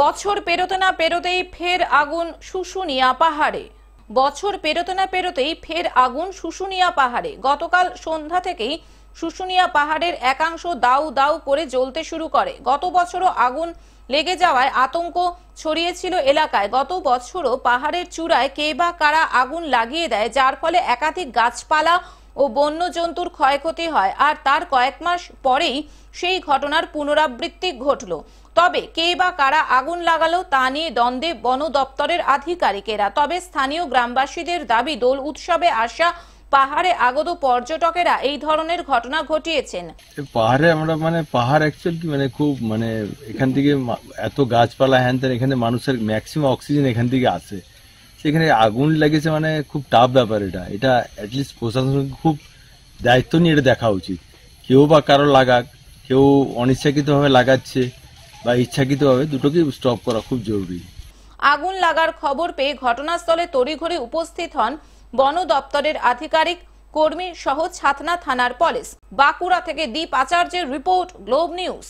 বছর পেরোতে না পেরোতেই ফের আগুন শুশুনিয়া পাহাড়ে বছর পেরোতে না পেরোতেই ফের আগুন শুশুনিয়া পাহাড়ে গতকাল সন্ধ্যা থেকেই শুশুনিয়া পাহাড়ের একাংশ দাউ দাউ করে জ্বলতে শুরু করে গত বছরও আগুন লেগে যাওয়ায় আতঙ্ক ছড়িয়েছিল এলাকায় গত বছরও পাহাড়ের চূড়ায় কে বা কারা আগুন লাগিয়ে দেয় যার ফলে একাধিক গাছপালা ও বন্য জন্তুর ক্ষয়ক্ষতি হয় আর তার কয়েক মাস পরেই সেই ঘটনার পুনরাবৃত্তি ঘটল তবে কে বা কারা আগুন লাগালো তা নিয়ে দ্বন্দ্বে বন দপ্তরের আধিকারিকেরা তবে স্থানীয় গ্রামবাসীদের দাবি দোল উৎসবে আসা পাহাড়ে আগত পর্যটকেরা এই ধরনের ঘটনা ঘটিয়েছেন পাহাড়ে আমরা মানে পাহাড় অ্যাকচুয়ালি মানে খুব মানে এখান থেকে এত গাছপালা হ্যান ত্যান এখানে মানুষের ম্যাক্সিমাম অক্সিজেন এখান থেকে আসে সেখানে আগুন লেগেছে মানে খুব টাফ ব্যাপার এটা এটা অ্যাটলিস্ট প্রশাসনকে খুব দায়িত্ব নিয়ে এটা দেখা উচিত কেউ বা কারো লাগাক কেউ অনিচ্ছাকৃতভাবে লাগাচ্ছে বা ইচ্ছাকৃতভাবে দুটোকেই স্টপ করা খুব জরুরি আগুন লাগার খবর পেয়ে ঘটনাস্থলে তড়িঘড়ি উপস্থিত হন বন দপ্তরের আধিকারিক কর্মী সহ ছাতনা থানার পুলিশ বাঁকুড়া থেকে দীপ আচার্যের রিপোর্ট গ্লোব নিউজ